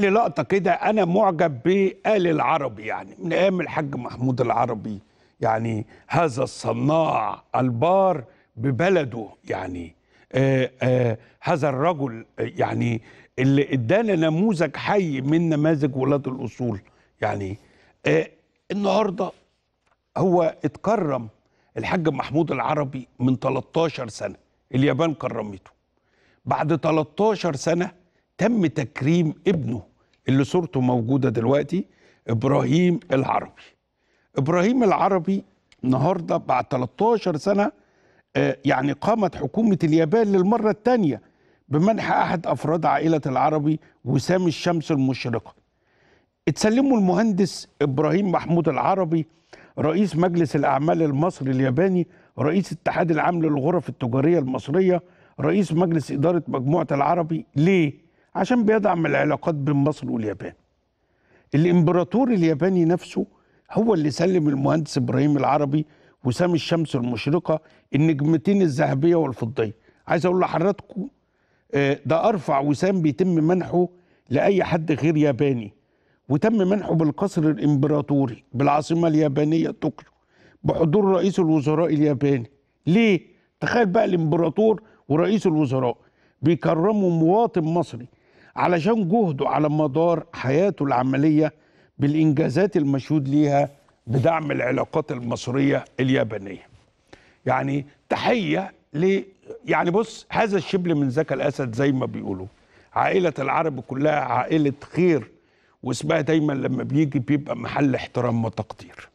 لي لقطه كده انا معجب بآل العربي يعني من ايام الحاج محمود العربي يعني هذا الصناع البار ببلده يعني آآ آه، آآ آه، هذا الرجل يعني اللي ادانا نموذج حي من نماذج ولاد الاصول يعني آه، النهارده هو اتكرم الحاج محمود العربي من 13 سنه اليابان كرمته بعد 13 سنه تم تكريم ابنه اللي صورته موجوده دلوقتي ابراهيم العربي ابراهيم العربي النهارده بعد 13 سنه آه، يعني قامت حكومه اليابان للمره الثانيه بمنح احد افراد عائله العربي وسام الشمس المشرقه اتسلموا المهندس ابراهيم محمود العربي رئيس مجلس الاعمال المصري الياباني رئيس اتحاد العام للغرف التجاريه المصريه رئيس مجلس اداره مجموعه العربي ليه عشان بيدعم العلاقات بين مصر واليابان الامبراطور الياباني نفسه هو اللي سلم المهندس ابراهيم العربي وسام الشمس المشرقه النجمتين الذهبيه والفضيه عايز اقول لحضراتكم آه، ده ارفع وسام بيتم منحه لاي حد غير ياباني وتم منحه بالقصر الامبراطوري بالعاصمه اليابانيه طوكيو بحضور رئيس الوزراء الياباني ليه تخيل بقى الامبراطور ورئيس الوزراء بيكرموا مواطن مصري علشان جهده على مدار حياته العملية بالإنجازات المشهود ليها بدعم العلاقات المصرية اليابانية يعني تحية ل يعني بص هذا الشبل من ذاك الأسد زي ما بيقولوا عائلة العرب كلها عائلة خير واسمها دايما لما بيجي بيبقى محل احترام وتقدير